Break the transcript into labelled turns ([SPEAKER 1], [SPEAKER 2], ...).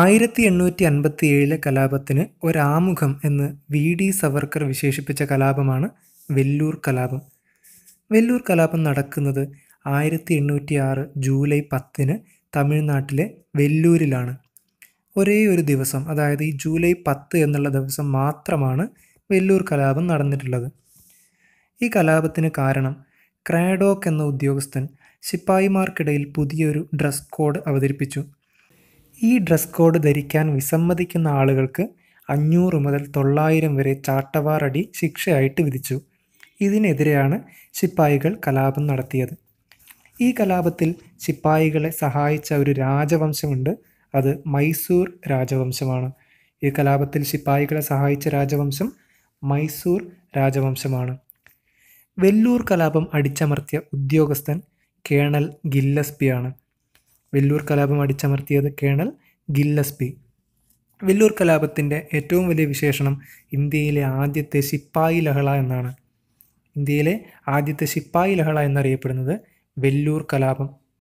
[SPEAKER 1] ആയിരത്തി എണ്ണൂറ്റി അൻപത്തി ഏഴിലെ കലാപത്തിന് ഒരാമുഖം എന്ന് വി ഡി സവർക്കർ വിശേഷിപ്പിച്ച കലാപമാണ് വെല്ലൂർ കലാപം വെല്ലൂർ കലാപം നടക്കുന്നത് ആയിരത്തി എണ്ണൂറ്റി ആറ് ജൂലൈ പത്തിന് തമിഴ്നാട്ടിലെ വെല്ലൂരിലാണ് ഒരേ ഒരു ദിവസം അതായത് ഈ ജൂലൈ പത്ത് എന്നുള്ള ദിവസം മാത്രമാണ് വെല്ലൂർ കലാപം നടന്നിട്ടുള്ളത് ഈ കലാപത്തിന് കാരണം ക്രാഡോക്ക് എന്ന ഉദ്യോഗസ്ഥൻ ശിപ്പായിമാർക്കിടയിൽ പുതിയൊരു ഡ്രസ് കോഡ് അവതരിപ്പിച്ചു ഈ ഡ്രസ് കോഡ് ധരിക്കാൻ വിസമ്മതിക്കുന്ന ആളുകൾക്ക് അഞ്ഞൂറ് മുതൽ തൊള്ളായിരം വരെ ചാട്ടവാറടി ശിക്ഷയായിട്ട് വിധിച്ചു ഇതിനെതിരെയാണ് ശിപ്പായികൾ കലാപം നടത്തിയത് ഈ കലാപത്തിൽ ശിപ്പായികളെ സഹായിച്ച ഒരു രാജവംശമുണ്ട് അത് മൈസൂർ രാജവംശമാണ് ഈ കലാപത്തിൽ ശിപ്പായികളെ സഹായിച്ച രാജവംശം മൈസൂർ രാജവംശമാണ് വെല്ലൂർ കലാപം അടിച്ചമർത്തിയ ഉദ്യോഗസ്ഥൻ കേണൽ ഗില്ലസ്പിയാണ് വെല്ലൂർ കലാപം അടിച്ചമർത്തിയത് കേണൽ ഗില്ലസ്പി വെല്ലൂർ കലാപത്തിൻ്റെ ഏറ്റവും വലിയ വിശേഷണം ഇന്ത്യയിലെ ആദ്യത്തെ ശിപ്പായി ലഹള എന്നാണ് ഇന്ത്യയിലെ ആദ്യത്തെ ശിപ്പായി ലഹള എന്നറിയപ്പെടുന്നത് വെല്ലൂർ കലാപം